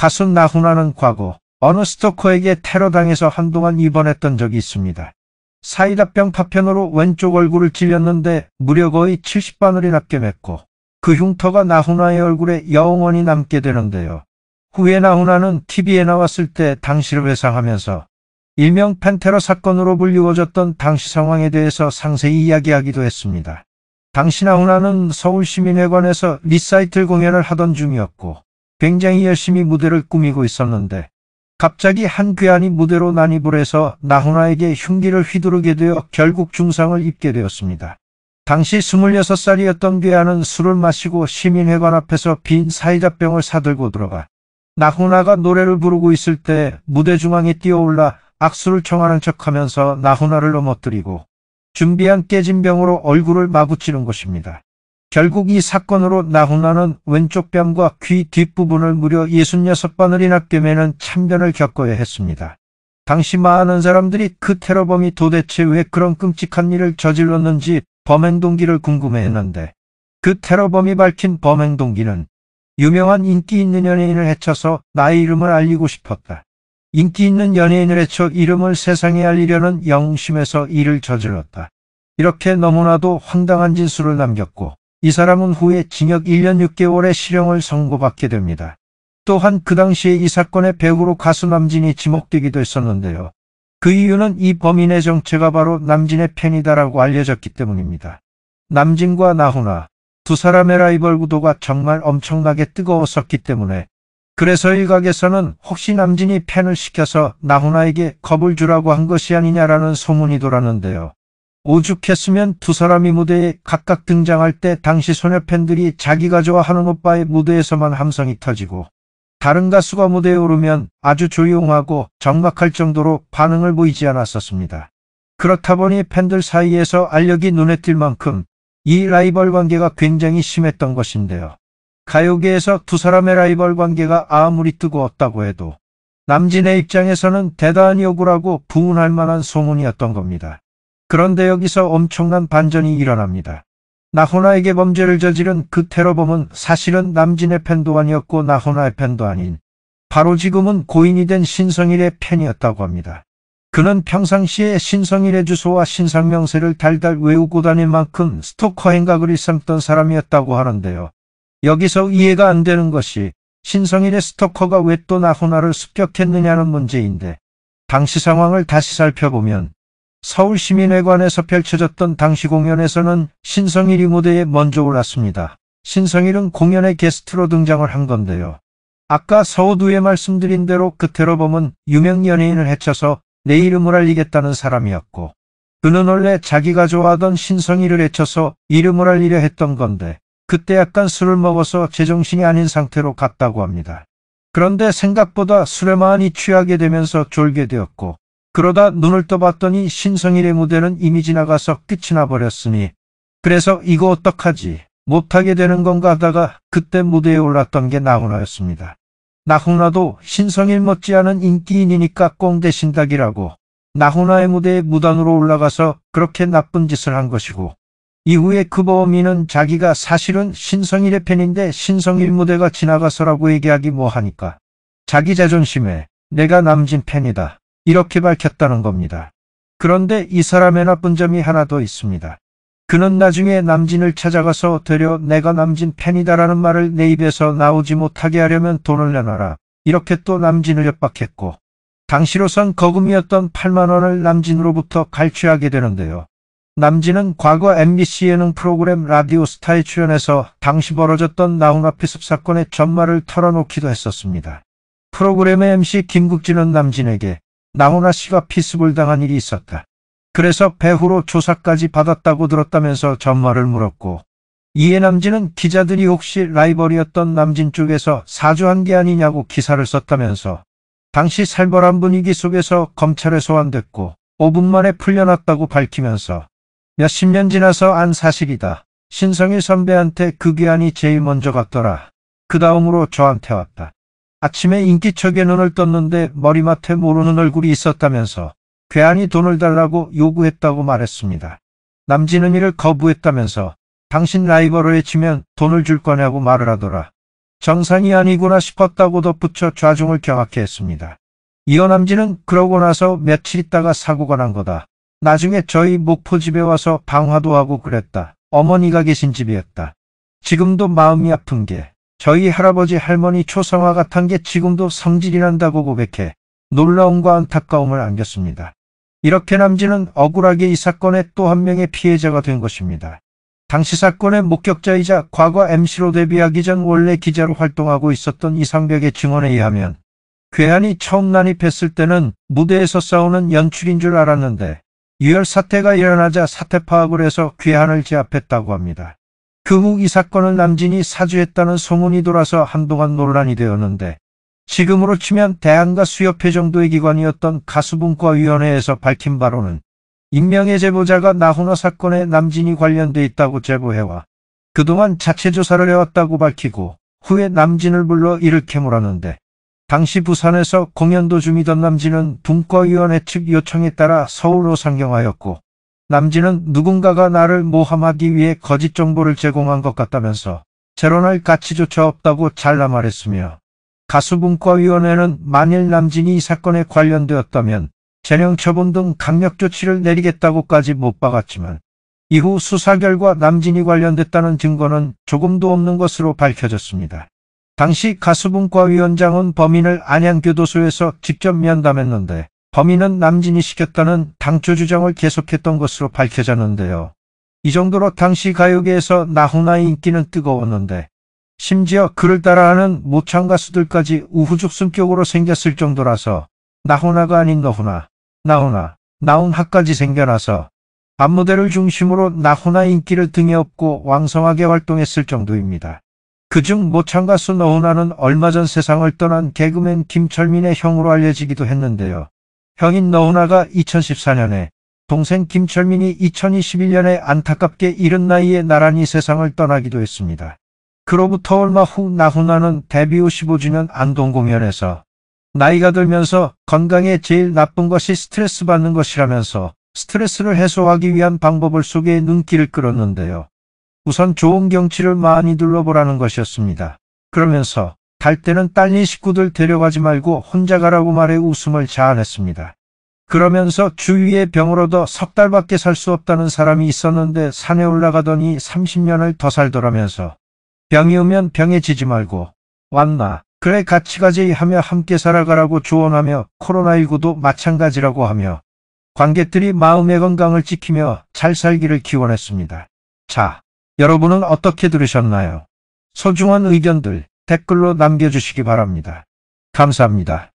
가수 나훈아는 과거 어느 스토커에게 테러당해서 한동안 입원했던 적이 있습니다. 사이다병 파편으로 왼쪽 얼굴을 찔렸는데 무려 거의 70바늘이 낫게맺고그 흉터가 나훈아의 얼굴에 영원히 남게 되는데요. 후에 나훈아는 TV에 나왔을 때 당시를 회상하면서 일명 펜테러 사건으로 불리워졌던 당시 상황에 대해서 상세히 이야기하기도 했습니다. 당시 나훈아는 서울시민회관에서 리사이틀 공연을 하던 중이었고 굉장히 열심히 무대를 꾸미고 있었는데 갑자기 한 괴한이 무대로 난입을 해서 나훈아에게 흉기를 휘두르게 되어 결국 중상을 입게 되었습니다. 당시 26살이었던 괴한은 술을 마시고 시민회관 앞에서 빈 사이다병을 사들고 들어가 나훈아가 노래를 부르고 있을 때 무대 중앙에 뛰어올라 악수를 청하는 척하면서 나훈아를 넘어뜨리고 준비한 깨진 병으로 얼굴을 마구 찌른 것입니다. 결국 이 사건으로 나훈아는 왼쪽 뺨과 귀 뒷부분을 무려 66바늘이나 꿰매는 참변을 겪어야 했습니다. 당시 많은 사람들이 그 테러범이 도대체 왜 그런 끔찍한 일을 저질렀는지 범행 동기를 궁금해했는데 그 테러범이 밝힌 범행 동기는 유명한 인기 있는 연예인을 해쳐서 나의 이름을 알리고 싶었다. 인기 있는 연예인을 해쳐 이름을 세상에 알리려는 영심에서 이를 저질렀다. 이렇게 너무나도 황당한 진술을 남겼고 이 사람은 후에 징역 1년 6개월의 실형을 선고받게 됩니다. 또한 그 당시에 이 사건의 배후로 가수 남진이 지목되기도 했었는데요. 그 이유는 이 범인의 정체가 바로 남진의 팬이다라고 알려졌기 때문입니다. 남진과 나훈아 두 사람의 라이벌 구도가 정말 엄청나게 뜨거웠었기 때문에 그래서 일각에서는 혹시 남진이 팬을 시켜서 나훈아에게 겁을 주라고 한 것이 아니냐라는 소문이 돌았는데요. 오죽했으면 두 사람이 무대에 각각 등장할 때 당시 소녀 팬들이 자기가 좋아하는 오빠의 무대에서만 함성이 터지고 다른 가수가 무대에 오르면 아주 조용하고 적막할 정도로 반응을 보이지 않았었습니다. 그렇다 보니 팬들 사이에서 알력이 눈에 띌 만큼 이 라이벌 관계가 굉장히 심했던 것인데요. 가요계에서 두 사람의 라이벌 관계가 아무리 뜨거웠다고 해도 남진의 입장에서는 대단히 억울하고 부운할 만한 소문이었던 겁니다. 그런데 여기서 엄청난 반전이 일어납니다. 나훈아에게 범죄를 저지른 그 테러범은 사실은 남진의 팬도 아니었고 나훈아의 팬도 아닌 바로 지금은 고인이 된 신성일의 팬이었다고 합니다. 그는 평상시에 신성일의 주소와 신상명세를 달달 외우고 다닐 만큼 스토커 행각을 일삼던 사람이었다고 하는데요. 여기서 이해가 안 되는 것이 신성일의 스토커가 왜 또 나훈아를 습격했느냐는 문제인데 당시 상황을 다시 살펴보면 서울시민회관에서 펼쳐졌던 당시 공연에서는 신성일이 무대에 먼저 올랐습니다. 신성일은 공연의 게스트로 등장을 한 건데요. 아까 서우두에 말씀드린 대로 그테로범은 유명 연예인을 해쳐서 내 이름을 알리겠다는 사람이었고 그는 원래 자기가 좋아하던 신성일을 해쳐서 이름을 알리려 했던 건데 그때 약간 술을 먹어서 제정신이 아닌 상태로 갔다고 합니다. 그런데 생각보다 술에 많이 취하게 되면서 졸게 되었고 그러다 눈을 떠봤더니 신성일의 무대는 이미 지나가서 끝이 나버렸으니 그래서 이거 어떡하지 못하게 되는 건가 하다가 그때 무대에 올랐던 게 나훈아였습니다. 나훈아도 신성일 못지않은 인기인이니까 꽁 대신닭이라고 나훈아의 무대에 무단으로 올라가서 그렇게 나쁜 짓을 한 것이고 이후에 그범험이는 자기가 사실은 신성일의 팬인데 신성일 무대가 지나가서라고 얘기하기 뭐하니까 자기 자존심에 내가 남진 팬이다. 이렇게 밝혔다는 겁니다. 그런데 이 사람의 나쁜 점이 하나 더 있습니다. 그는 나중에 남진을 찾아가서 되려 내가 남진 팬이다라는 말을 내 입에서 나오지 못하게 하려면 돈을 내놔라. 이렇게 또 남진을 협박했고 당시로선 거금이었던 8만원을 남진으로부터 갈취하게 되는데요. 남진은 과거 MBC 예능 프로그램 라디오스타에 출연해서 당시 벌어졌던 나훈아 피습 사건의 전말을 털어놓기도 했었습니다. 프로그램의 MC 김국진은 남진에게 나훈아 씨가 피습을 당한 일이 있었다. 그래서 배후로 조사까지 받았다고 들었다면서 전말을 물었고 이에 남진은 기자들이 혹시 라이벌이었던 남진 쪽에서 사주한 게 아니냐고 기사를 썼다면서 당시 살벌한 분위기 속에서 검찰에 소환됐고 5분 만에 풀려났다고 밝히면서 몇십 년 지나서 안 사실이다. 신성일 선배한테 그 귀환이 제일 먼저 갔더라. 그 다음으로 저한테 왔다. 아침에 인기척에눈을 떴는데 머리맡에 모르는 얼굴이 있었다면서 괴한이 돈을 달라고 요구했다고 말했습니다. 남진은 이를 거부했다면서 당신 라이벌을 해치면 돈을 줄 거냐고 말을 하더라. 정상이 아니구나 싶었다고 덧붙여 좌중을 경악해 했습니다. 이어 남진은 그러고 나서 며칠 있다가 사고가 난 거다. 나중에 저희 목포 집에 와서 방화도 하고 그랬다. 어머니가 계신 집이었다. 지금도 마음이 아픈 게 저희 할아버지 할머니 초상화 같은 게 지금도 성질이 난다고 고백해 놀라움과 안타까움을 안겼습니다. 이렇게 남진은 억울하게 이 사건의 또 한 명의 피해자가 된 것입니다. 당시 사건의 목격자이자 과거 MC로 데뷔하기 전 원래 기자로 활동하고 있었던 이상벽의 증언에 의하면 괴한이 처음 난입했을 때는 무대에서 싸우는 연출인 줄 알았는데 유혈 사태가 일어나자 사태 파악을 해서 괴한을 제압했다고 합니다. 그후이 사건을 남진이 사주했다는 소문이 돌아서 한동안 논란이 되었는데 지금으로 치면 대안과수협회 정도의 기관이었던 가수분과위원회에서 밝힌 바로는 익명의 제보자가 나훈아 사건에 남진이 관련돼 있다고 제보해와 그동안 자체 조사를 해왔다고 밝히고 후에 남진을 불러 이를 캐물었는데 당시 부산에서 공연 도중이던 남진은 분과위원회 측 요청에 따라 서울로 상경하였고 남진은 누군가가 나를 모함하기 위해 거짓 정보를 제공한 것 같다면서 제로날 가치조차 없다고 잘라 말했으며 가수분과위원회는 만일 남진이 이 사건에 관련되었다면 재령 처분 등 강력 조치를 내리겠다고까지 못 박았지만 이후 수사 결과 남진이 관련됐다는 증거는 조금도 없는 것으로 밝혀졌습니다. 당시 가수분과위원장은 범인을 안양교도소에서 직접 면담했는데 범인은 남진이 시켰다는 당초 주장을 계속했던 것으로 밝혀졌는데요. 이 정도로 당시 가요계에서 나훈아의 인기는 뜨거웠는데 심지어 그를 따라하는 모창 가수들까지 우후죽 순격으로 생겼을 정도라서 나훈아가 아닌 너훈아, 나훈아, 나훈하까지 생겨나서 안무대를 중심으로 나훈아 인기를 등에 업고 왕성하게 활동했을 정도입니다. 그 중 모창 가수 너훈아는 얼마 전 세상을 떠난 개그맨 김철민의 형으로 알려지기도 했는데요. 형인 너훈아가 2014년에 동생 김철민이 2021년에 안타깝게 이른 나이에 나란히 세상을 떠나기도 했습니다. 그로부터 얼마 후 나훈아는 데뷔 55주년 안동 공연에서 나이가 들면서 건강에 제일 나쁜 것이 스트레스 받는 것이라면서 스트레스를 해소하기 위한 방법을 소개해 눈길을 끌었는데요. 우선 좋은 경치를 많이 둘러보라는 것이었습니다. 그러면서 갈 때는 딸린 식구들 데려가지 말고 혼자 가라고 말해 웃음을 자아냈습니다. 그러면서 주위에 병으로도 석 달밖에 살 수 없다는 사람이 있었는데 산에 올라가더니 30년을 더 살더라면서 병이 오면 병에 지지 말고 왔나 그래 같이 가지 하며 함께 살아가라고 조언하며 코로나19도 마찬가지라고 하며 관객들이 마음의 건강을 지키며 잘 살기를 기원했습니다. 자, 여러분은 어떻게 들으셨나요? 소중한 의견들 댓글로 남겨주시기 바랍니다. 감사합니다.